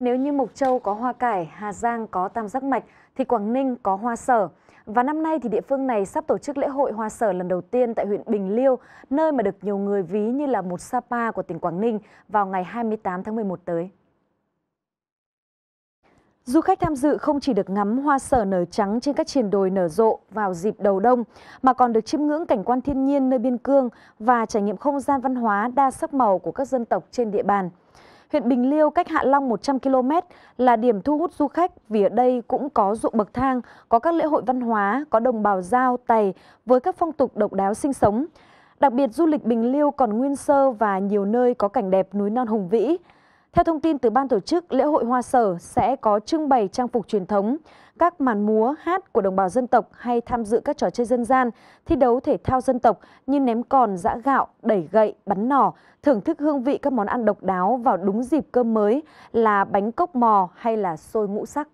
Nếu như Mộc Châu có hoa cải, Hà Giang có tam giác mạch thì Quảng Ninh có hoa sở. Và năm nay thì địa phương này sắp tổ chức lễ hội hoa sở lần đầu tiên tại huyện Bình Liêu, nơi mà được nhiều người ví như là một Sapa của tỉnh Quảng Ninh vào ngày 28 tháng 11 tới. Du khách tham dự không chỉ được ngắm hoa sở nở trắng trên các triền đồi nở rộ vào dịp đầu đông, mà còn được chiêm ngưỡng cảnh quan thiên nhiên nơi biên cương và trải nghiệm không gian văn hóa đa sắc màu của các dân tộc trên địa bàn huyện Bình Liêu cách Hạ Long 100 km là điểm thu hút du khách vì ở đây cũng có ruộng bậc thang, có các lễ hội văn hóa, có đồng bào giao, tày với các phong tục độc đáo sinh sống. Đặc biệt du lịch Bình Liêu còn nguyên sơ và nhiều nơi có cảnh đẹp núi non hùng vĩ, theo thông tin từ ban tổ chức, lễ hội Hoa Sở sẽ có trưng bày trang phục truyền thống, các màn múa, hát của đồng bào dân tộc hay tham dự các trò chơi dân gian, thi đấu thể thao dân tộc như ném còn, giã gạo, đẩy gậy, bắn nỏ, thưởng thức hương vị các món ăn độc đáo vào đúng dịp cơm mới là bánh cốc mò hay là xôi ngũ sắc.